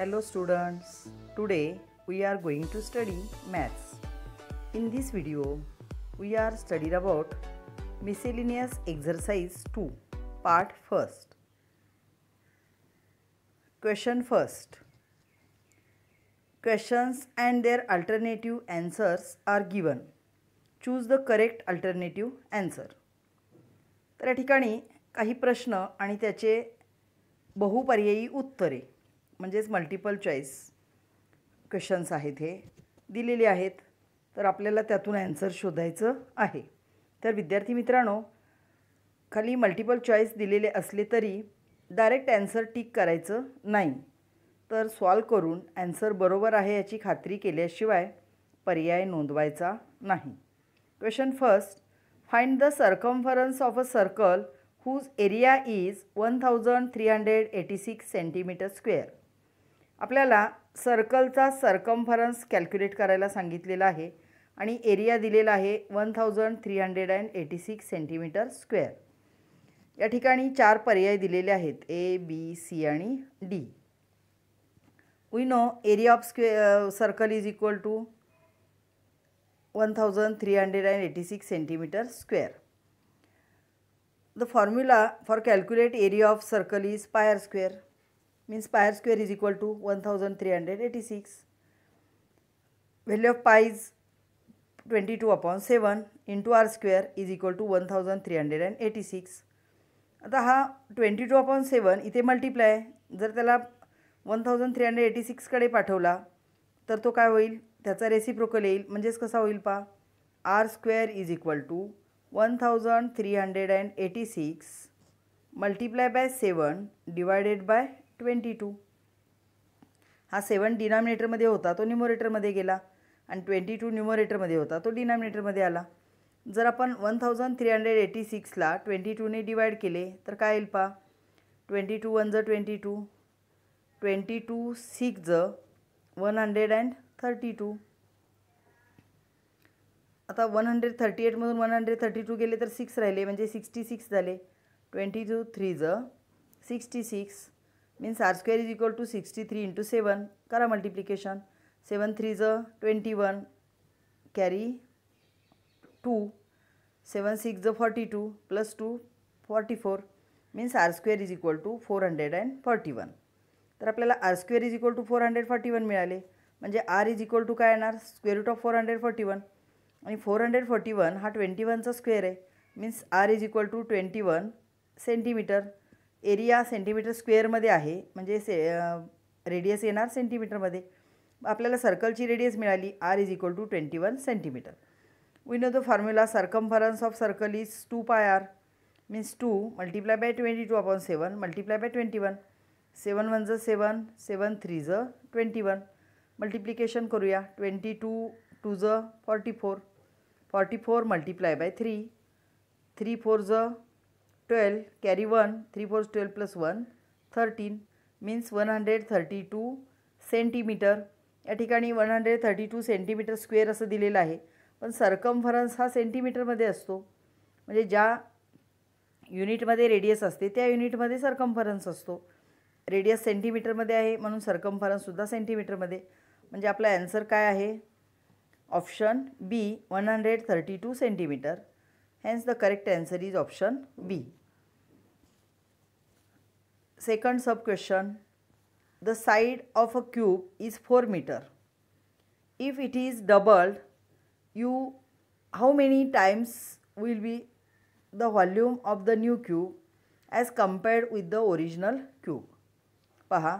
hello students today we are going to study maths in this video we are studied about miscellaneous exercise two part first question first questions and their alternative answers are given choose the correct alternative answer तर या ठिकाणी काही प्रश्न आणि त्याचे बहुपर्यायी उत्तरे म्हणजेच मल्टिपल चॉईस क्वेश्चन्स आहेत हे दिलेले आहेत तर आपल्याला त्यातून ॲन्सर शोधायचं आहे तर विद्यार्थी मित्रांनो खाली मल्टिपल चॉईस दिलेले असले तरी डायरेक्ट ॲन्सर टिक करायचं नाही तर सॉल्व करून ॲन्सर बरोबर आहे याची खात्री केल्याशिवाय पर्याय नोंदवायचा नाही question first find the circumference of a circle whose area is one thousand three hundred eighty six centimetre square आपल्याला सर्कलचा सर्कम्फरन्स कॅल्क्युलेट करायला सांगितलेला आहे आणि एरिया दिलेला आहे one thousand three hundred and eighty six centimetre square या ठिकाणी चार पर्याय दिलेले आहेत ए बी सी आणि D we know area of square circle is equal to one thousand three hundred and eighty six centimetre square the formula for calculate area of circle is pi r square means pi r square is equal to one thousand three hundred eighty six value of pi is twenty two upon seven into R square is equal to one thousand three hundred and eighty six आता हा twenty two upon सेवन इथे multiply जर त्याला one thousand three hundred eighty सिक्सकडे पाठवला तर तो काय होईल त्याचा रेसिप येईल म्हणजेच कसा होईल पहा R square is equal to one thousand three hundred and eighty six multiply by seven divided by twenty two हा सेवन डिनॉमिनेटरमध्ये होता तो न्युमोरेटरमध्ये गेला आणि ट्वेंटी टू न्युमोरेटरमध्ये होता तो डिनॉमिनेटरमध्ये आला जर आपण one thousand three hundred eighty सिक्सला ट्वेंटी टूने डिवाईड केले तर काय येईल पा ट्वेंटी टू वन जर twenty two twenty two six ज one hundred and thirty two आता वन हंड्रेड थर्टी एटमधून वन हंड्रेड थर्टी टू गेले तर सिक्स राहिले म्हणजे सिक्स्टी सिक्स झाले ट्वेंटी टू थ्री ज sixty six means R square is equal to sixty three into seven करा मल्टिप्लिकेशन सेवन थ्री ज twenty one carry two seven six ज forty two plus two forty four means R square is equal to four hundred and forty one तर आपल्याला R square is equal to four hundred forty one मिळाले म्हणजे R is equal to काय येणार square root of four hundred forty one आणि four hundred forty one हा twenty वनचा square आहे means R is equal to twenty one centimetre area centimetre स्क्वेअरमध्ये आहे म्हणजे से रेडियस येणार सेंटीमीटरमध्ये आपल्याला सर्कलची रेडियस मिळाली R is equal to twenty one centimetre we know the formula circumference of circle is two pi R means two multiply by twenty two upon seven multiply by twenty one seven one ज seven seven three ज twenty one multiplication करूया twenty two two ज forty four forty four multiply by three three four ज twelve carry one three four twelve plus one thirteen means one hundred thirty two centimetre या ठिकाणी one hundred thirty two centimetre square असं दिलेलं आहे पण circumference हा सेंटीमीटरमध्ये असतो म्हणजे ज्या युनिटमध्ये रेडियस असते त्या युनिटमध्ये सरकम्फरन्स असतो रेडियस सेंटीमीटरमध्ये आहे म्हणून सरकमफरन्ससुद्धा सेंटीमीटरमध्ये म्हणजे आपला ॲन्सर काय आहे option B one hundred thirty two centimetre hence the correct answer is option B second sub question the side of a cube is four metre if it is doubled you how many times will be the volume of the new cube as compared with the original cube पहा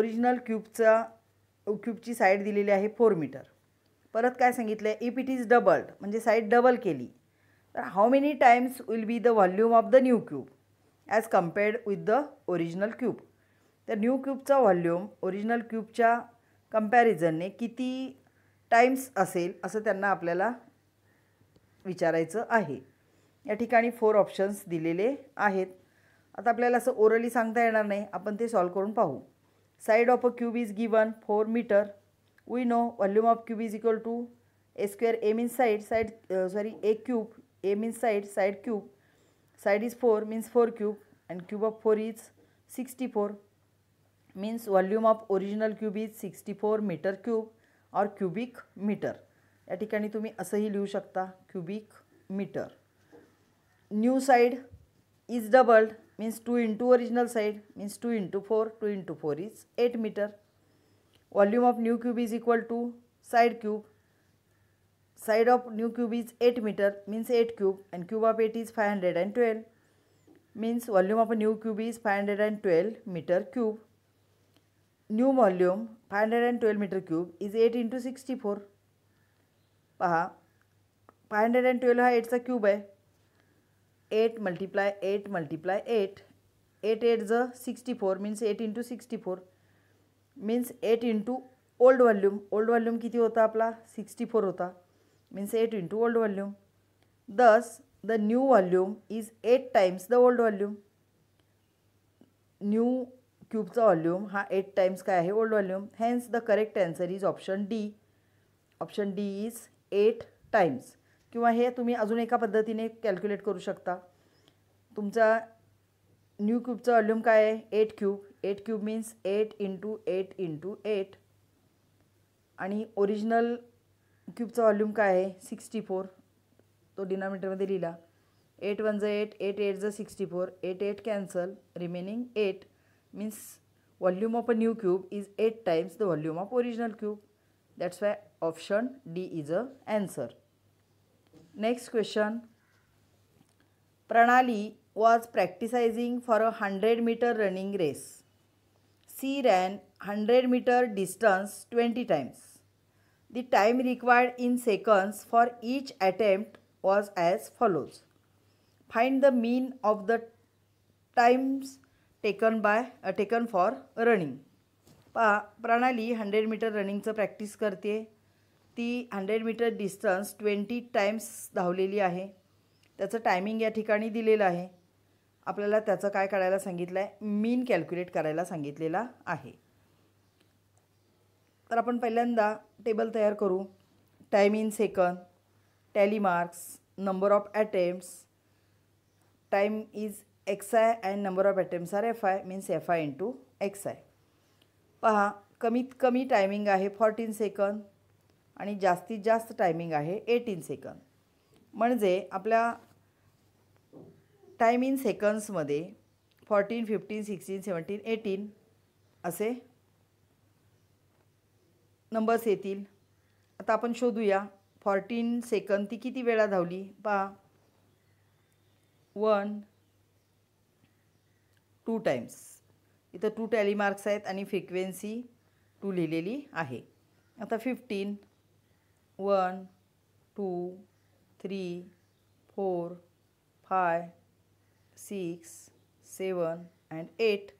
original क्यूबचा क्यूबची side दिलेली आहे four metre परत काय सांगितलं आहे if it is doubled म्हणजे साईड डबल केली तर how many times will be the volume of the new cube as compared with the original cube तर न्यू क्यूबचा व्हॉल्यूम ओरिजिनल क्यूबच्या कम्पॅरिझनने किती टाईम्स असेल असं त्यांना आपल्याला विचारायचं आहे या ठिकाणी फोर ऑप्शन्स दिलेले आहेत आता आपल्याला असं ओरली सांगता येणार नाही आपण ते सॉल्व करून पाहू side of a cube is given four metre we know volume of cube is equal to A square A means side side sorry A cube M in side side cube side is 4 means 4 cube and cube of 4 is 64 means volume of original cube is 64 meter cube or cubic meter या ठिकाणी तुम्ही असंही लिहू शकता cubic metre new side is doubled means two into original side means two into four two into four is eight metre volume of new cube is equal to side cube side of new cube is eight metre means eight cube and cube of eight is five hundred and twelve means volume of new cube is five hundred and twelve metre cube new volume five hundred and twelve metre cube is eight into sixty four पहा five hundred and twelve हा एटचा cube आहे eight multiply eight multiply eight eight eight झ sixty four means eight into sixty four means eight into old volume old volume किती होता आपला sixty four होता means eight into old volume thus the new volume is eight times the old volume new क्यूबचा volume हा eight times काय आहे old volume hence the correct answer is option D option D is eight times किंवा हे तुम्ही अजून एका पद्धतीने कॅल्क्युलेट करू शकता तुमचा न्यू क्यूबचा व्हॉल्यूम काय आहे eight cube eight cube means eight into eight into eight आणि ओरिजिनल क्यूबचा व्हॉल्यूम काय आहे सिक्स्टी फोर तो डिनॉमिनेटरमध्ये लिहिला एट वन ज एट एट एट ज sixty four eight eight cancel remaining eight means volume of a new cube is eight times the volume of original cube that's why option D is a answer next question Pranali was practisizing for a hundred metre running race she ran hundred metre distance twenty times The time required in seconds for each attempt was as follows Find the mean of the times taken by taken for running पा Pranali hundred metre रनिंगचं practice करते ती hundred metre distance twenty times धावलेली आहे त्याचं timing या ठिकाणी दिलेलं आहे आपल्याला त्याचं काय काढायला सांगितलं आहे मीन कॅल्क्युलेट करायला सांगितलेला आहे तर आपण पहिल्यांदा टेबल तयार करू time in second tally marks number of attempts time is X I and number of attempts are F I means F I into X I पहा कमीत कमी टायमिंग आहे फॉर्टीन सेकंद आणि जास्तीत जास्त टायमिंग आहे एटीन सेकंद म्हणजे आपल्या इन सेकंड्समध्ये fourteen fifteen sixteen seventeen eighteen असे नंबर्स येतील आता आपण शोधूया फॉर्टीन सेकंद ती किती वेळा धावली पहा वन टू टाईम्स इथं टू टॅली मार्क्स आहेत आणि फ्रिक्वेन्सी टू लिहिलेली आहे आता fifteen one two three four five six seven and eight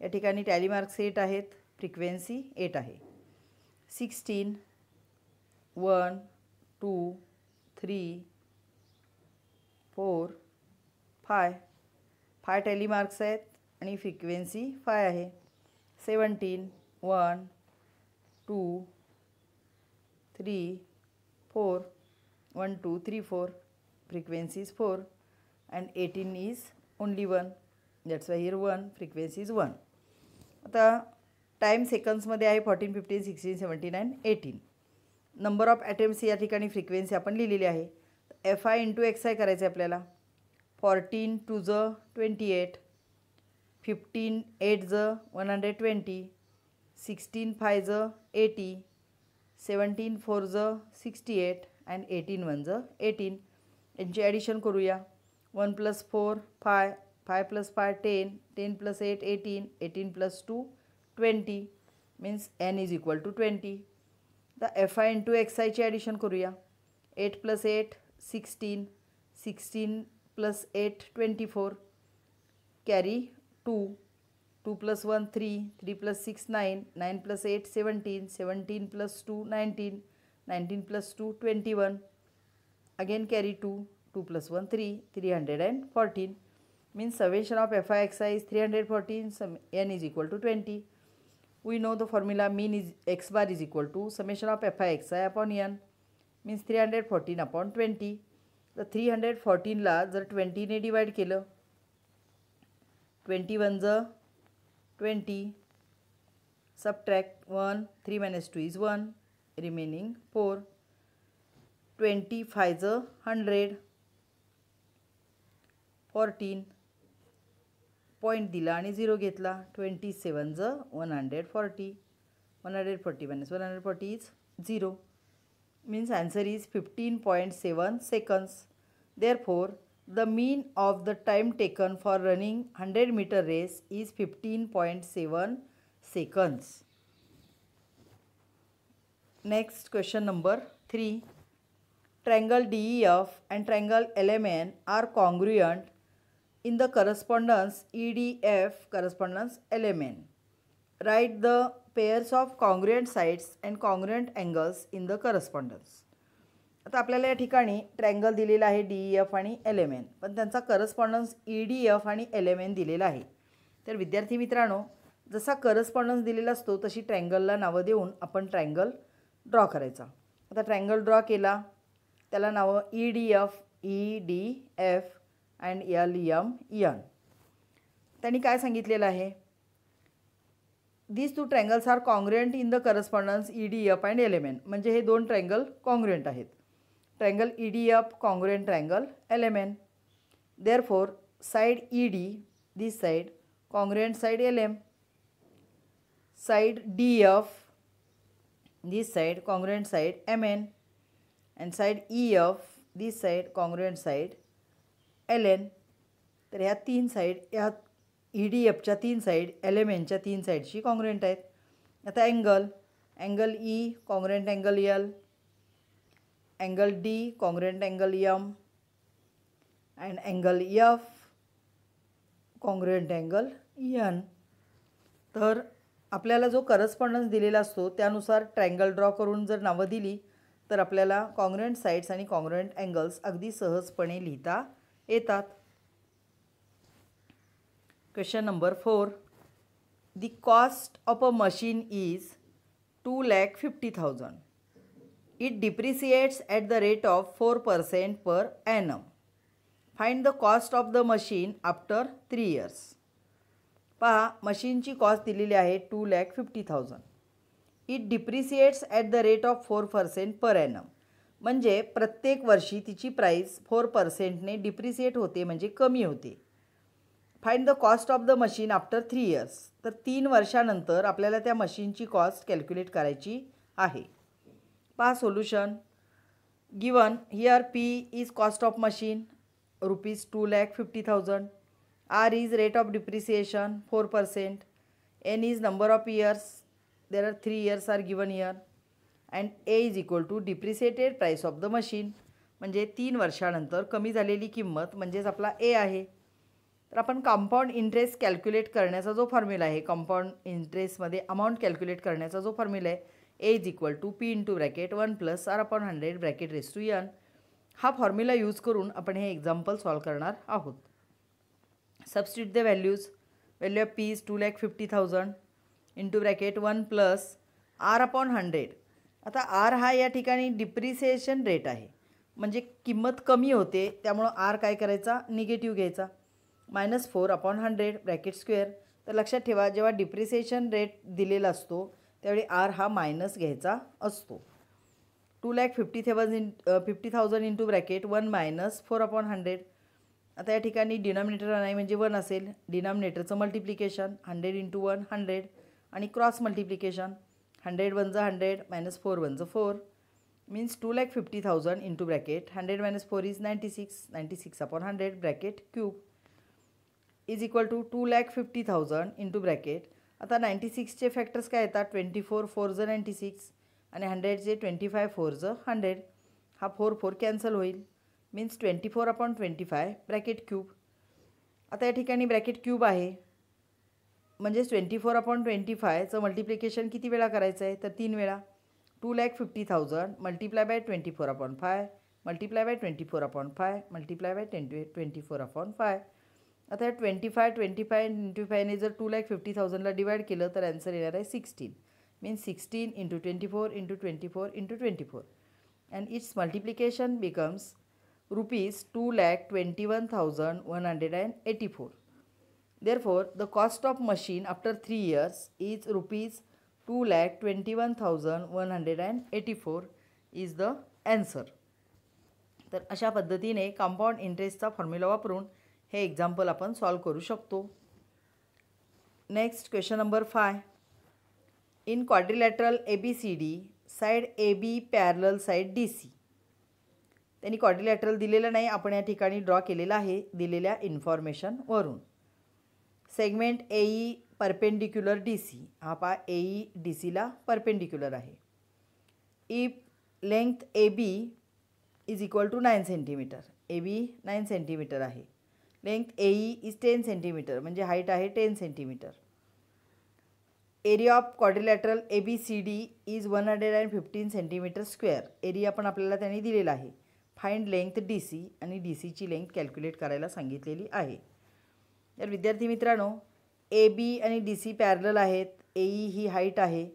या ठिकाणी टॅली मार्क्स एट आहेत फ्रिक्वेन्सी एट आहे sixteen one two three four five five tally marks आहेत आणि फ्रिक्वेन्सी फाय आहे seventeen one two three four one two three four frequency is four and eighteen is only one that's why here one frequency is one आता time सेकंड्समध्ये आहे fourteen fifteen sixteen seventy nine eighteen number of attempts या ठिकाणी frequency आपण लिहिलेली आहे F I into X I करायचं आहे आपल्याला फॉर्टीन टू ज ट्वेंटी एट फिफ्टीन एट ज one hundred twenty sixteen five ज एटी सेवन्टीन फोर ज sixty eight and eighteen one ज एटीन यांची ॲडिशन करूया one plus four five five plus five ten ten plus eight eighteen eighteen plus two twenty means N is equal to twenty the F I into X आयची addition करूया eight plus eight sixteen sixteen plus eight twenty four carry two two plus one three three plus six nine nine plus eight seventeen seventeen plus two nineteen nineteen plus two twenty one again carry two two plus one three three hundred and fourteen means summation of F I X I is three hundred fourteen sum N is equal to twenty we know the formula mean is X bar is equal to summation of F I X I upon N means three hundred fourteen upon twenty तर three hundred फोर्टीनला जर ट्वेंटीने divide केलं twenty वनचं twenty सब one three minus two is one remaining four twenty फायझं hundred fourteen point दिला आणि झिरो घेतला ट्वेंटी सेवन ज one hundred forty one hundred forty minus one hundred forty is zero means answer is fifteen point seven seconds therefore the mean of the time taken for running hundred metre race is fifteen point seven seconds next question number three triangle D E F and triangle L M N are congruent in the correspondence E D F EDF correspondence and write the pairs of congruent sides and congruent angles in the correspondence आता आपल्याला या ठिकाणी triangle दिलेला आहे D E F आणि L M पण त्यांचा correspondence E D F आणि एल एम एन दिलेला आहे तर विद्यार्थी मित्रांनो जसा करस्पॉन्डन्स दिलेला असतो तशी ट्रँगलला नावं देऊन आपण ट्रँगल ड्रॉ करायचा आता ट्रँगल ड्रॉ केला त्याला नावं E D F E D F and L M N त्यांनी काय सांगितलेलं आहे these two triangles are congruent in the correspondence E D F and L M N म्हणजे हे दोन ट्रँगल कॉंग्रेंट आहेत triangle E D F congruent triangle L M N therefore side E D this side congruent side L M side D F this side congruent side M N and side E F this side congruent side L N तर ह्या तीन side ह्या E e D एफच्या तीन side L M एनच्या तीन साईडशी congruent आहेत आता angle angle E congruent angle L angle D congruent angle M and angle F congruent angle N तर आपल्याला जो करस्पॉन्डन्स दिलेला असतो त्यानुसार ट्रँगल ड्रॉ करून जर नावं दिली तर आपल्याला कॉंग्रेंट साईड्स आणि कॉंग्रेंट अँगल्स अगदी सहजपणे लिहिता येतात question number four the cost of a machine is two lakh fifty thousand it depreciates at the rate of four percent per annum find the cost of the machine after three years पहा मशीनची cost दिलेली आहे two lakh fifty thousand it depreciates at the rate of four percent per annum म्हणजे प्रत्येक वर्षी तिची price four पर्सेंटने depreciate होते म्हणजे कमी होते find the cost of the machine after three years तर तीन वर्षानंतर आपल्याला त्या मशीनची कॉस्ट कॅल्क्युलेट करायची आहे पा solution given here P is cost of machine rupees two lakh fifty thousand R is rate of depreciation four percent N is number of years there are three years are given year and A is equal to depreciated price of the machine म्हणजे तीन वर्षानंतर कमी झालेली किंमत म्हणजेच आपला ए आहे तर आपण कंपाऊंड इंटरेस्ट कॅल्क्युलेट करण्याचा जो फॉर्म्युला आहे कंपाऊंड इंटरेस्टमध्ये अमाऊंट कॅल्क्युलेट करण्याचा जो फॉर्म्युला आहे A is equal to P into bracket one plus R upon hundred bracket raise to N हा फॉर्म्युला यूज करून आपण हे एक्झाम्पल सॉल्व्ह करणार आहोत substitute the values value of P is two lakh fifty thousand into bracket one plus R upon hundred आता R हा या ठिकाणी डिप्रिसिएशन रेट आहे म्हणजे किंमत कमी होते त्यामुळं आर काय करायचा निगेटिव्ह घ्यायचा minus four upon hundred bracket square तर लक्षात ठेवा जेव्हा डिप्रिसिएशन रेट दिलेला असतो त्यावेळी आर हा मायनस घ्यायचा असतो टू लॅक फिफ्टी थेवज इन fifty thousand into bracket one minus four upon hundred आता या ठिकाणी डिनॉमिनेटर नाही म्हणजे वन असेल डिनॉमिनेटरचं multiplication hundred into one hundred आणि क्रॉस मल्टिप्लिकेशन हंड्रेड वन जा हंड्रेड मायनस फोर वन जा four means two lakh fifty thousand into bracket hundred minus four is ninety six ninety six upon hundred bracket cube is equal to two lakh fifty thousand into bracket आता ninety सिक्सचे factors काय येतात twenty four four ज ninety six आणि हंड्रेडचे twenty five four ज hundred हा four four cancel होईल means twenty four upon twenty five bracket cube आता या ठिकाणी ब्रॅकेट क्यूब आहे म्हणजेच ट्वेंटी फोर अपॉन ट्वेंटी फायचं मल्टिप्लिकेशन किती वेळा करायचं आहे तर तीन वेळा two lakh fifty thousand multiply by twenty four upon five multiply by twenty four upon five multiply by twenty twenty four upon five आता twenty five twenty five into फायने जर टू लॅक फिफ्टी थाउजंडला डिवाईड केलं तर अँसर येणार आहे sixteen means sixteen into twenty four into twenty four into twenty four and it's multiplication becomes rupees two lakh twenty one thousand one hundred and eighty four the cost of machine after three years is rupees two lakh twenty one thousand one hundred and eighty four is the answer तर अशा पद्धतीने compound इंटरेस्टचा formula वापरून हे example आपण solve करू शकतो next question number five in quadrilateral A B C D side A B parallel side D C त्यांनी quadrilateral दिलेलं नाही आपण या ठिकाणी ड्रॉ केलेलं आहे दिलेल्या इन्फॉर्मेशनवरून segment A E perpendicular D C हा पा ए ई डी सीला परपेंडिक्युलर आहे if length A B is equal to nine centimetre A B nine centimetre आहे length A E is ten centimetre म्हणजे हाईट आहे ten centimetre area of quadrilateral A B C D is one hundred and fifteen centimetre square area पण आपल्याला त्यांनी दिलेला आहे find length D C आणि D सीची लेंथ कॅल्क्युलेट करायला सांगितलेली आहे तर विद्यार्थी मित्रांनो ए बी आणि डी सी पॅरल आहेत ए ई ही हाईट आहे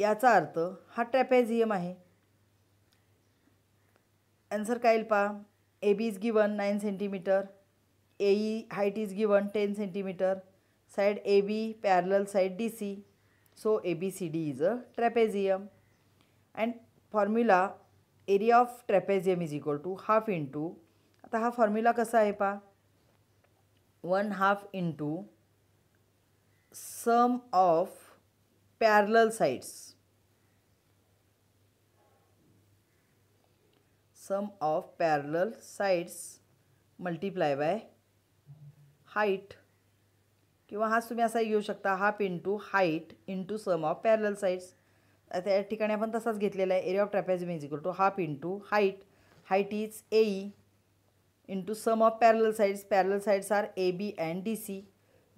याचा अर्थ हा ट्रॅपेझियम आहे आन्सर काय येईल पा A B is given nine centimetre A E height is given ten centimetre side A B parallel side D C so A B C D is a trapezium and formula area of trapezium is equal to half into आता हा formula कसा आहे पा one half into sum of parallel sides sum of parallel sides multiply by height किंवा हाच तुम्ही असा घेऊ शकता half into height into sum of parallel sides त्या ठिकाणी आपण तसाच घेतलेला आहे area of trapezium is equal to half into height height is AE into sum of parallel sides parallel sides are A B and D C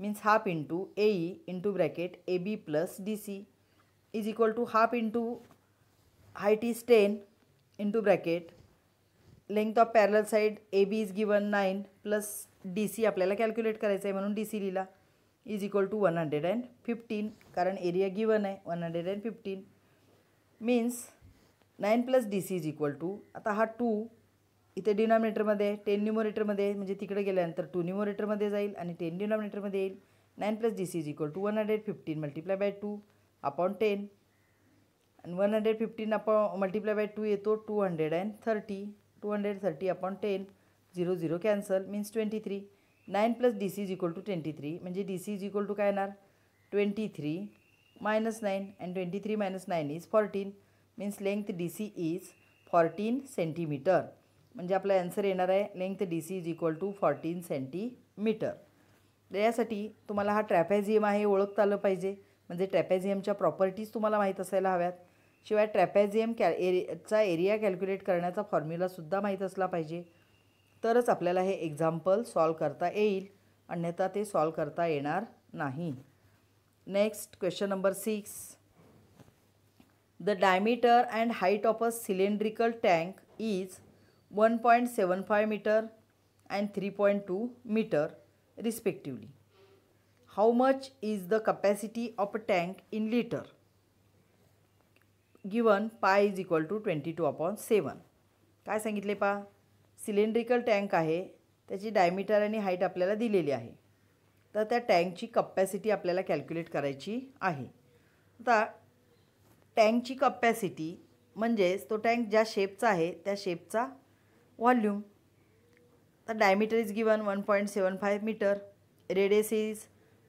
means half into A E into bracket A B plus D C is equal to half into height is ten into bracket length of parallel side A B is given nine plus D C आपल्याला calculate करायचं आहे म्हणून D C लिहिला is equal to one hundred and fifteen कारण area given आहे one hundred and fifteen means nine plus D C is equal to आता हा to इथे डिनॉमिनेटरमध्ये टेन न्युमोरेटरमध्ये म्हणजे तिकडे गेल्यानंतर टू न्युमोरेटरमध्ये जाईल आणि टेन डिनॉमिनेटरमध्ये येईल nine plus D C is equal to one hundred fifteen multiply by two upon ten आणि one hundred fifteen upon multiply by two येतो two hundred and thirty two hundred thirty upon ten zero zero cancel means twenty three nine plus D C is equal to twenty three म्हणजे D C is equal to काय येणार twenty three minus nine and twenty three minus nine is fourteen means length D C is fourteen centimetre म्हणजे आपला answer येणार आहे length D C is equal to fourteen centimetre यासाठी तुम्हाला हा ट्रॅपॅझियम आहे ओळखता आलं पाहिजे म्हणजे ट्रॅपॅझियमच्या प्रॉपर्टीज तुम्हाला माहीत असायला हव्यात शिवाय ट्रॅपॅझियम कॅ एरियाचा एरिया कॅल्क्युलेट करण्याचा फॉर्म्युलासुद्धा माहीत असला पाहिजे तरच आपल्याला हे एक्झाम्पल सॉल्व करता येईल अन्यथा ते सॉल्व करता येणार नाही next question number six the diameter and height of a cylindrical tank is one point seven five metre and three point two metre respectively how much is the capacity of a tank in litre given pi is equal to twenty two upon seven काय सांगितले पा cylindrical tank आहे त्याची diameter आणि height आपल्याला दिलेली आहे तर त्या टँकची कपॅसिटी आपल्याला कॅल्क्युलेट करायची आहे आता टँकची कपॅसिटी म्हणजेच तो टँक ज्या शेपचा आहे त्या शेपचा volume given one point seven five metre radius is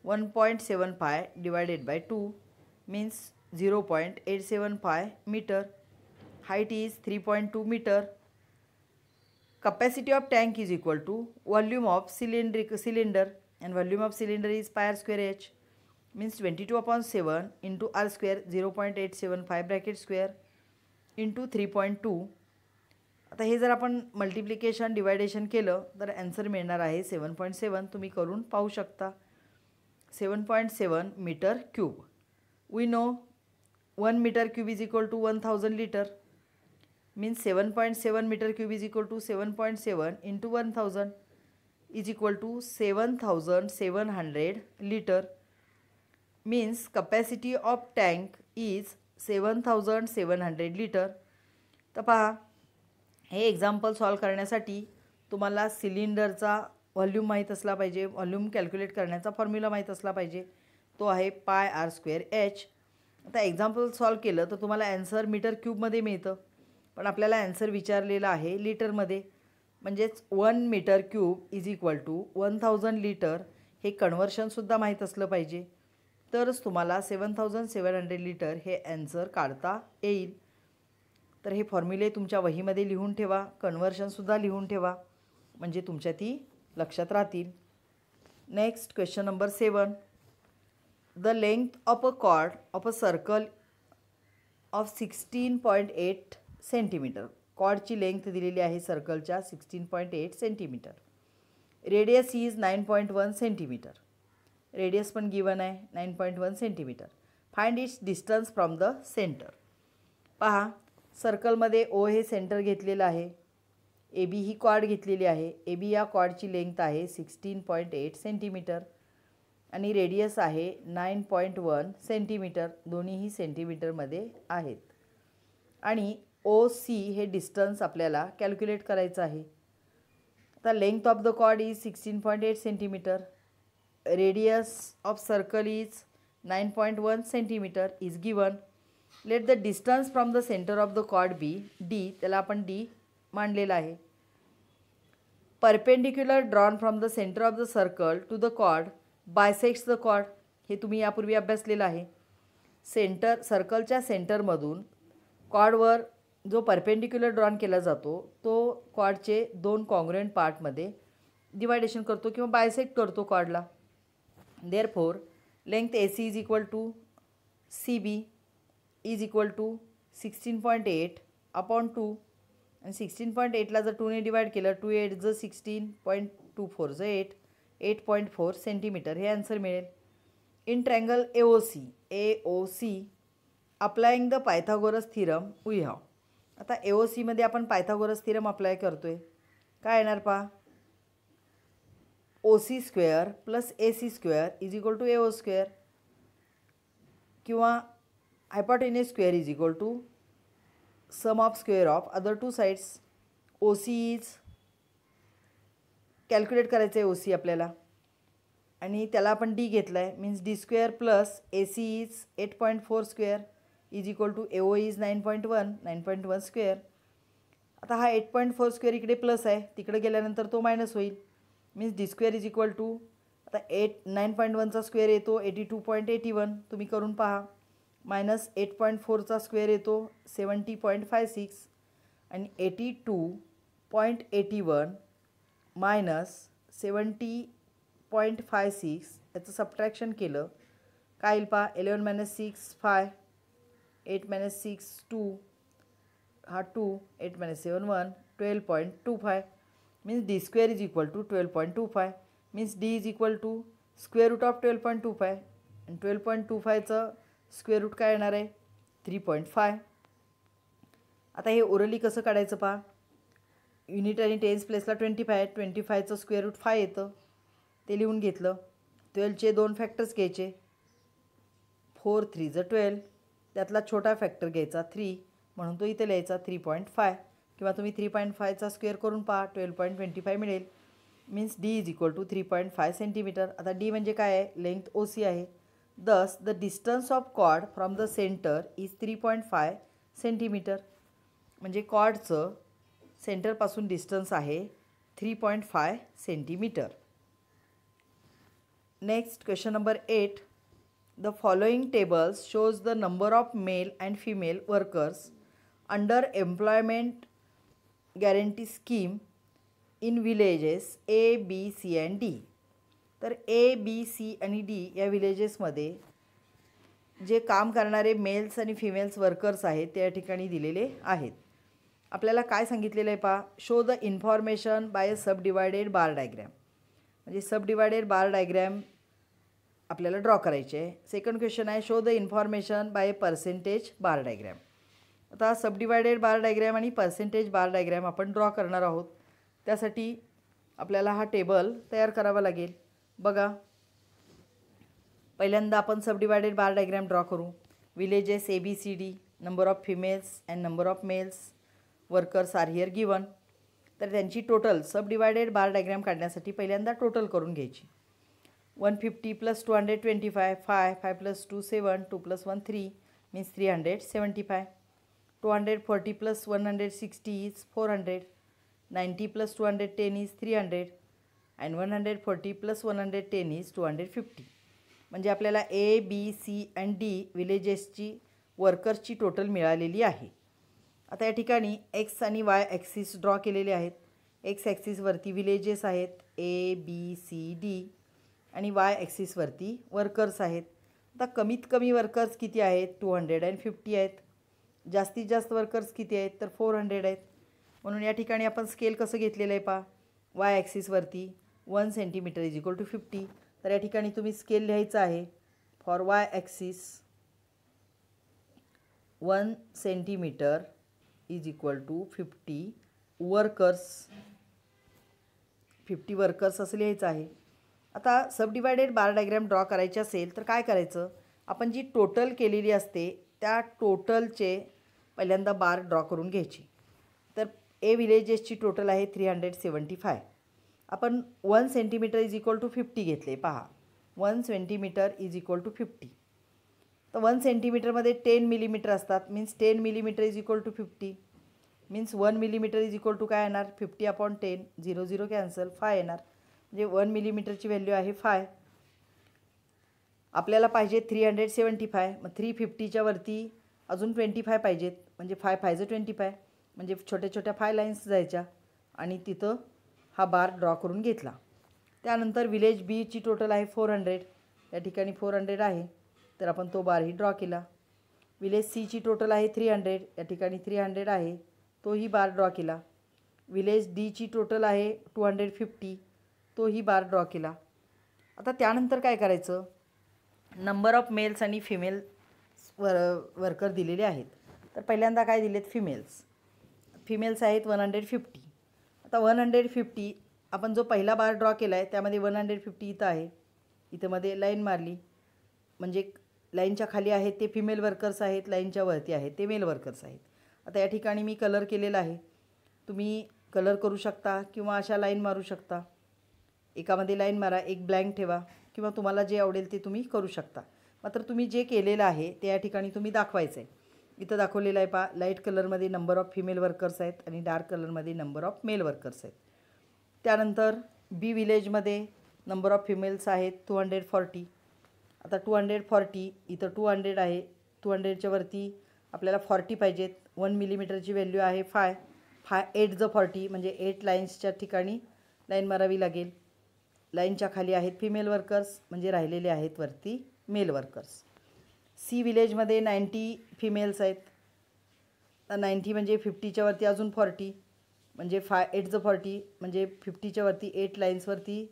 one point seven five divided by two means means zero eight seven five metre height is three three two metre capacity of tank is equal to volume cylinder and volume of cylinder is pi r square h means twenty two seven into R square eight seven five square two आता हे जर आपण multiplication deviation केलं तर answer मिळणार आहे सेवन point सेवन तुम्ही करून पाहू शकता seven point seven metre cube we know one metre cube is equal to one thousand litre means seven point seven metre cube is equal to seven point seven into one thousand is equal to seven thousand seven hundred litre means capacity of tank is seven thousand seven hundred litre तर पहा हे example solve करण्यासाठी तुम्हाला सिलेंडरचा volume माहीत असला पाहिजे volume calculate करण्याचा फॉर्म्युला माहीत असला पाहिजे तो आहे पाय आर स्क्वेअर एच आता एक्झाम्पल सॉल्व केलं तर तुम्हाला ॲन्सर मीटर क्यूबमध्ये मिळतं पण आपल्याला ॲन्सर विचारलेला आहे लिटरमध्ये म्हणजेच one metre cube is equal to one thousand litre हे कन्व्हर्शनसुद्धा माहीत असलं पाहिजे तरच तुम्हाला seven thousand seven hundred litre हे ॲन्सर काढता येईल तर हे फॉर्म्युले तुमच्या वहीमध्ये लिहून ठेवा कन्व्हर्शनसुद्धा लिहून ठेवा म्हणजे तुमच्या ती लक्षात राहतील next question number seven the length of a chord of a circle of sixteen point eight centimetre कॉर्डची लेंथ दिलेली आहे सर्कलच्या sixteen point eight centimetre radius is nine point one centimetre radius पण गिवन आहे nine point one centimetre find its distance from the centre पहा सर्कलमध्ये ओ हे centre घेतलेलं आहे ए बी ही कॉर्ड घेतलेली आहे ए बी या कॉर्डची लेंथ आहे सिक्स्टीन पॉईंट एट सेंटीमीटर आणि रेडियस आहे नाईन पॉईंट वन सेंटीमीटर दोन्हीही सेंटीमीटरमध्ये आहेत आणि ओ सी हे डिस्टन्स आपल्याला कॅल्क्युलेट करायचं आहे आता length of the chord is sixteen point eight centimetre radius of circle is nine point one centimetre is given let the distance from the centre of the chord be d त्याला आपण d मांडलेला आहे perpendicular drawn from the centre of the circle to the chord bisects the chord हे तुम्ही यापूर्वी अभ्यासलेलं आहे centre सर्कलच्या सेंटरमधून कॉर्डवर जो परपेंडिक्युलर ड्रॉन केला जातो तो कॉर्डचे दोन कॉन्ग्रेंट पार्टमध्ये डिवायडेशन करतो किंवा बायसेक्ट करतो कॉर्डला therefore length A C is equal to C B is equal to sixteen point eight upon two आणि सिक्स्टीन पॉईंट एटला जर टूने डिवाईड केलं टू एट जर सिक्स्टीन पॉईंट टू फोर जर eight eight point four centimetre हे answer मिळेल in triangle A O C A O C applying the Pythagoras theorem we have आता ए ओ सीमध्ये आपण पायथागोरस थिरम अप्लाय करतो आहे काय येणार पहा O C square plus A C square is equal to A O square किंवा square square equal to sum of square of other two sides O C is calculate करायचं आहे ओ C आपल्याला आणि त्याला आपण डी घेतला आहे means d square plus A C is eight point four square is equal to A O is nine point one nine point one square आता हा एट पॉईंट फोर स्क्वेअर इकडे प्लस आहे तिकडे गेल्यानंतर तो मायनस होईल means d square is equal to आता eight nine point वनचा स्क्वेअर येतो eighty two point eighty one तुम्ही करून पहा मायनस एट पॉईंट फोरचा स्क्वेअर येतो सेवन्टी पॉईंट फाय सिक्स आणि eighty two point eighty one minus seventy point five six याचं सबट्रॅक्शन केलं काय येईल पहा eleven minus six five eight minus six two हा two eight minus seven one twelve point two five means d square is equal to twelve point two five means d is equal to square root of twelve point two five आणि twelve point two फायचं square root काय येणार आहे three point five आता हे orally कसं काढायचं पहा युनिट आणि टेन्स प्लेसला ट्वेंटी फाय ट्वेंटी फायचं स्क्वेअर रूट फाय येतं ते लिहून घेतलं ट्वेल्वचे दोन फॅक्टर्स घ्यायचे फोर थ्री जर ट्वेल्व त्यातला छोटा फॅक्टर घ्यायचा थ्री म्हणून तो इथे लिहायचा थ्री पॉईंट फाय किंवा तुम्ही थ्री पॉईंट फायचा स्क्वेअर करून पहा ट्वेल्व पॉईंट ट्वेंटी फाय मिळेल means d is equal to three point five centimetre आता डी म्हणजे काय आहे लेंथ ओ सी आहे Thus, the distance of chord from the center is 3.5 centimetre म्हणजे कॉडचं सेंटरपासून डिस्टन्स आहे three point five centimetre next question number eight the following tables shows the number of male and female workers under employment guarantee scheme in villages A B C and D तर A B C आणि D या विलेजेसमध्ये जे काम करणारे mails आणि females workers आहेत त्या ठिकाणी दिलेले आहेत आपल्याला काय सांगितलेलं आहे पहा show the information by subdivided bar diagram म्हणजे सब डिवायडेड बार डायग्रॅम आपल्याला ड्रॉ करायचे आहे सेकंड क्वेश्चन आहे show the information by a percentage bar diagram आता सब डिवायडेड बार डायग्रॅम आणि पर्सेंटेज बार डायग्रॅम आपण ड्रॉ करणार आहोत त्यासाठी आपल्याला हा टेबल तयार करावा लागेल बघा पहिल्यांदा आपण subdivided bar diagram draw करू villages A B C D number of females and number of males workers are here given तर त्यांची total subdivided bar diagram काढण्यासाठी पहिल्यांदा टोटल करून घ्यायची one fifty plus two hundred twenty five five five plus two seven two plus one three means three hundred seventy five two hundred forty plus one hundred sixty is four hundred ninety plus two hundred ten is three hundred and one hundred forty plus one hundred ten is two hundred fifty म्हणजे आपल्याला A B C and D विलेजेसची वर्कर्सची total मिळालेली आहे आता या ठिकाणी x आणि वाय ॲक्सिस ड्रॉ केलेले आहेत एक्स ॲक्सिसवरती विलेजेस आहेत ए बी सी डी आणि वाय ॲक्सिसवरती वर्कर्स आहेत आता कमीत कमी वर्कर्स किती आहेत टू हंड्रेड अँड फिफ्टी आहेत जास्तीत जास्त वर्कर्स किती आहेत तर फोर हंड्रेड आहेत म्हणून या ठिकाणी आपण स्केल कसं घेतलेलं आहे पा वाय ॲक्सिसवरती one centimetre is equal to fifty तर या ठिकाणी तुम्ही स्केल लिहायचं आहे for Y axis one centimetre is equal to fifty workers fifty workers असं लिहायचं आहे आता subdivided bar diagram draw करायची असेल तर काय करायचं आपण जी टोटल केलेली असते त्या टोटलचे पहिल्यांदा बार ड्रॉ करून घ्यायची तर ए विलेजेसची टोटल आहे थ्री हंड्रेड सेवन्टी फाय आपण one centimetre is equal to fifty घेतले पहा one centimetre is equal to fifty तर वन सेंटीमीटरमध्ये टेन मिलीमीटर असतात means ten millimetre is equal to fifty means one millimetre is equal to काय येणार fifty upon ten zero zero cancel five येणार म्हणजे one मिलीमीटरची व्हॅल्यू आहे five आपल्याला पाहिजे थ्री हंड्रेड सेवन्टी फाय मग थ्री फिफ्टीच्या वरती अजून ट्वेंटी फाय पाहिजेत म्हणजे फाय फायचं ट्वेंटी फाय म्हणजे छोट्या छोट्या फाय लाईन्स जायच्या आणि तिथं हा बार ड्रॉ करून घेतला त्यानंतर विलेज बीची टोटल आहे फोर हंड्रेड या ठिकाणी फोर हंड्रेड आहे तर आपण तो बारही ड्रॉ केला विलेज सीची टोटल आहे थ्री हंड्रेड या ठिकाणी थ्री हंड्रेड आहे तोही बार ड्रॉ केला विलेज डीची टोटल आहे टू हंड्रेड फिफ्टी तोही बार ड्रॉ केला आता त्यानंतर काय करायचं नंबर ऑफ मेल्स आणि फिमेल वर वर्कर दिलेले आहेत तर पहिल्यांदा काय दिलेत फिमेल्स फिमेल्स आहेत वन हंड्रेड फिफ्टी आता वन हंड्रेड फिफ्टी आपण जो पहिला बार ड्रॉ केला आहे त्यामध्ये वन हंड्रेड फिफ्टी इथं आहे इथं मध्ये लाईन मारली म्हणजे लाईनच्या खाली आहेत ते फिमेल वर्कर्स आहेत लाईनच्या वरती आहेत ते मेल वर्कर्स आहेत आता या ठिकाणी मी कलर केलेला आहे तुम्ही कलर करू शकता किंवा अशा लाईन मारू शकता एकामध्ये लाईन मारा एक ब्लँक ठेवा किंवा तुम्हाला जे आवडेल ते तुम्ही करू शकता मात्र तुम्ही जे केलेलं आहे ते या ठिकाणी तुम्ही दाखवायचं आहे इथं दाखवलेलं आहे पा लाईट कलरमध्ये नंबर ऑफ फिमेल वर्कर्स आहेत आणि डार्क कलरमध्ये नंबर ऑफ मेल वर्कर्स आहेत त्यानंतर बी विलेजमध्ये नंबर ऑफ फिमेल्स आहेत टू हंड्रेड फॉर्टी आता टू हंड्रेड फॉर्टी इथं टू हंड्रेड आहे टू हंड्रेडच्या वरती आपल्याला फॉर्टी पाहिजेत वन मिलीमीटरची व्हॅल्यू आहे फाय फाय एट ज फॉर्टी म्हणजे एट लाईन्सच्या ठिकाणी लाईन मारावी लागेल लाईनच्या खाली आहेत फिमेल वर्कर्स म्हणजे राहिलेले आहेत वरती मेल वर्कर्स सी विलेजमध्ये नाईंटी फिमेल्स आहेत नाईंटी म्हणजे फिफ्टीच्यावरती वरती अजून फॉर्टी म्हणजे फाय एट ज फॉर्टी म्हणजे फिफ्टीच्यावरती वरती एट लाईन्सवरती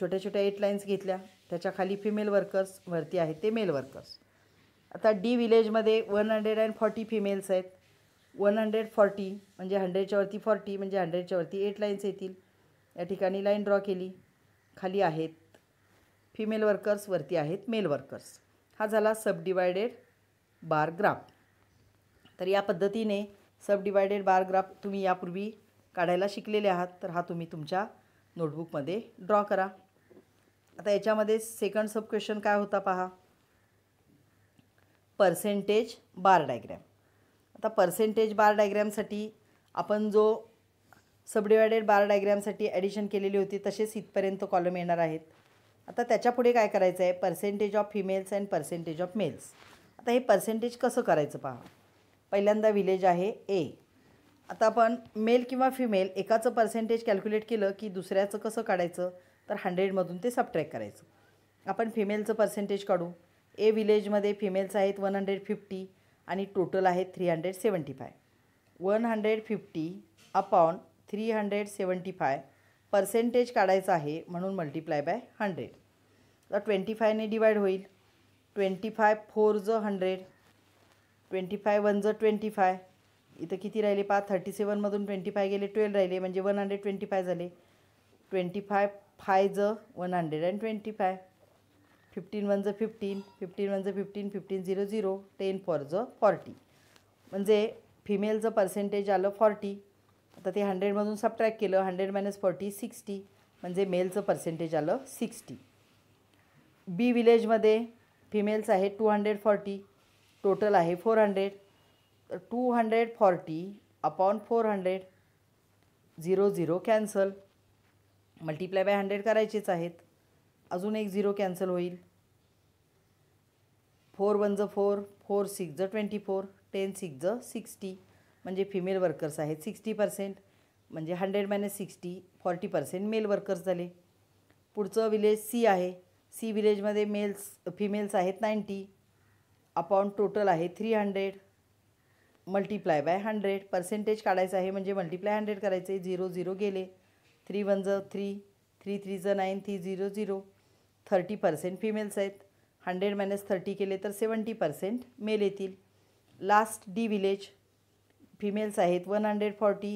छोट्या छोट्या एट लाईन्स घेतल्या त्याच्या खाली फिमेल वर्कर्स वरती आहेत ते मेल वर्कर्स आता डी विलेजमध्ये one hundred and forty females आहेत वन हंड्रेड फॉर्टी म्हणजे हंड्रेडच्यावरती वरती फॉर्टी म्हणजे हंड्रेडच्यावरती वरती एट लाईन्स येतील या ठिकाणी लाईन ड्रॉ केली खाली आहेत फिमेल वर्कर्स वरती आहेत मेल वर्कर्स हा झाला सब डिवायडेड बार ग्राफ तर या पद्धतीने सब डिवायडेड बार ग्राफ तुम्ही यापूर्वी काढायला शिकलेले आहात तर हा तुम्ही तुमच्या नोटबुकमध्ये ड्रॉ करा आता याच्यामध्ये सेकंड सब क्वेश्चन काय होता पहा पर्सेंटेज बार डायग्रॅम आता पर्सेंटेज बार डायग्रॅमसाठी आपण जो सब डिवायडेड बार डायग्रॅमसाठी ॲडिशन केलेली होती तसेच इथपर्यंत कॉलम येणार आहेत आता त्याच्यापुढे काय करायचं आहे percentage of females and percentage of males आता हे पर्सेंटेज कसं करायचं पहा पहिल्यांदा विलेज आहे ए आता आपण मेल किंवा फिमेल एकाचं पर्सेंटेज कॅल्क्युलेट केलं की दुसऱ्याचं कसं काढायचं तर हंड्रेडमधून ते सबट्रॅक करायचं आपण फिमेलचं पर्सेंटेज काढू ए विलेजमध्ये फिमेल्स आहेत वन हंड्रेड फिफ्टी आणि टोटल आहेत three hundred seventy five one hundred fifty upon three hundred seventy five percentage काढायचं आहे म्हणून मल्टिप्लाय बाय हंड्रेड तर ट्वेंटी फायने डिवाईड होईल ट्वेंटी फाय फोर ज हंड्रेड ट्वेंटी फाय वन ज ट्वेंटी फाय इथं किती राहिले पा थर्टी सेवनमधून ट्वेंटी फाय गेले ट्वेल्व राहिले म्हणजे वन हंड्रेड ट्वेंटी फाय झाले ट्वेंटी फाय फाय ज one hundred and twenty five fifteen one ज फिफ्टीन फिफ्टीन वन ज fifteen fifteen zero zero ten four ज फॉर्टी म्हणजे फिमेलचं पर्सेंटेज आलं फॉर्टी आता ते हंड्रेडमधून सबट्रॅक्ट केलं हंड्रेड मायनस फोर्टी सिक्स्टी म्हणजे मेलचं पर्सेंटेज आलं सिक्स्टी बी विलेजमध्ये फिमेल्स आहेत टू हंड्रेड फॉर्टी टोटल आहे फोर हंड्रेड तर two hundred forty upon four hundred zero zero cancel multiply by hundred करायचेच आहेत अजून एक झिरो कॅन्सल होईल फोर वन ज फोर फोर सिक्स ज ट्वेंटी फोर टेन सिक्स ज सिक्स्टी म्हणजे फिमेल वर्कर्स आहेत सिक्स्टी पर्सेंट म्हणजे hundred minus sixty forty percent male workers झाले पुढचं विलेज सी आहे सी विलेजमध्ये मेल्स फिमेल्स आहेत नाईन्टी अपॉन टोटल आहे three hundred multiply by hundred percentage काढायचं आहे म्हणजे मल्टिप्लाय हंड्रेड करायचं आहे झिरो झिरो गेले थ्री वन ज थ्री थ्री थ्री ज nine three zero zero thirty percent females आहेत हंड्रेड मायनस थर्टी केले तर सेवन्टी पर्सेंट मेल येतील लास्ट डी विलेज फिमेल्स आहेत one hundred forty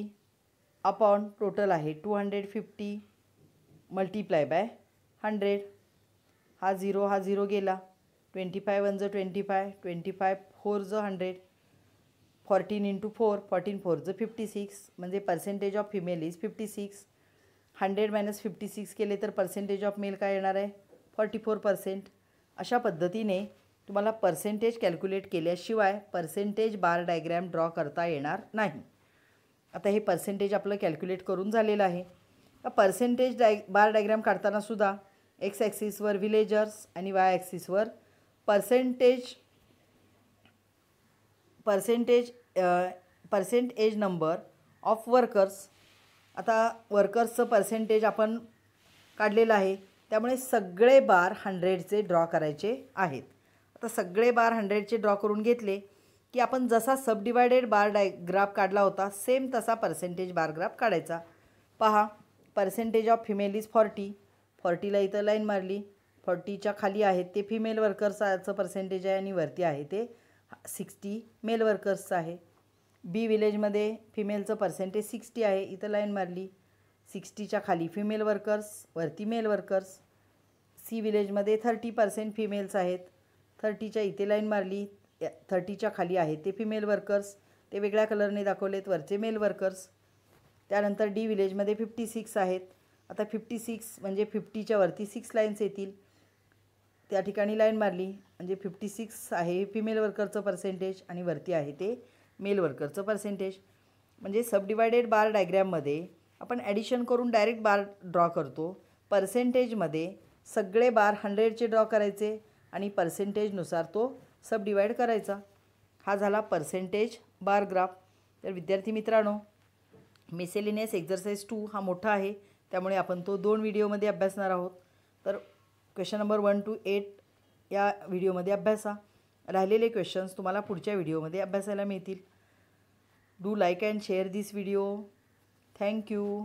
upon total आहे two hundred fifty multiply by hundred हा zero हा zero गेला ट्वेंटी फाय वन जो twenty five twenty five four जो hundred fourteen into four fourteen four जो fifty six म्हणजे percentage of female is fifty six hundred minus fifty six केले तर percentage of male काय येणार आहे फॉर्टी फोर पर्सेंट अशा पद्धतीने तुम्हाला पर्सेंटेज कॅल्क्युलेट केल्याशिवाय पर्सेंटेज बार डायग्रॅम ड्रॉ करता येणार नाही आता हे पर्सेंटेज आपलं कॅल्क्युलेट करून झालेलं आहे पर्सेंटेज डाय बार डायग्रॅम सुद्धा एक्स ॲक्सिसवर विलेजर्स आणि वाय ॲक्सिसवर percentage percentage percentage number of workers आता वर्कर्सचं पर्सेंटेज आपण काढलेलं आहे त्यामुळे सगळे बार हंड्रेडचे ड्रॉ करायचे आहेत आता सगळे बार हंड्रेडचे ड्रॉ करून घेतले की आपण जसा सब डिवायडेड बार डाय ग्राफ काढला होता सेम तसा पर्सेंटेज बार ग्राफ काढायचा पहा percentage of female is forty फॉर्टीला इथं लाईन मारली फॉर्टीच्या खाली आहेत ते फिमेल वर्कर्सचं पर्सेंटेज आहे आणि वरती आहे ते सिक्स्टी मेल वर्कर्सचं आहे बी विलेजमध्ये फिमेलचं पर्सेंटेज सिक्स्टी आहे इथं लाईन मारली सिक्स्टीच्या खाली फिमेल वर्कर्स वरती मेल वर्कर्स सी विलेजमध्ये थर्टी पर्सेंट फिमेल्स आहेत थर्टीच्या इथे लाईन मारली थर्टीच्या खाली आहे ते फिमेल वर्कर्स ते वेगळ्या कलरने दाखवलेत वरचे मेल वर्कर्स त्यानंतर डी विलेजमध्ये फिफ्टी सिक्स आहेत आता फिफ्टी सिक्स म्हणजे फिफ्टीच्या वरती सिक्स लाईन्स येतील त्या ठिकाणी लाईन मारली म्हणजे फिफ्टी सिक्स आहे फिमेल वर्करचं पर्सेंटेज आणि वरती आहे ते मेल वर्करचं पर्सेंटेज म्हणजे सब डिवायडेड बार डायग्रॅममध्ये आपण ॲडिशन करून डायरेक्ट बार ड्रॉ करतो पर्सेंटेजमध्ये सगळे बार हंड्रेडचे ड्रॉ करायचे आणि पर्सेंटेजनुसार तो सब डिवाईड करायचा हा झाला पर्सेंटेज बार ग्राफ तर विद्यार्थी मित्रांनो मिसेलिनेस एक्झरसाईज टू हा मोठा आहे त्यामुळे आपण तो दोन व्हिडिओमध्ये अभ्यासणार आहोत तर question number one two eight या व्हिडिओमध्ये अभ्यासा राहिलेले क्वेश्चन्स तुम्हाला पुढच्या व्हिडिओमध्ये अभ्यासायला मिळतील do like and share this video thank you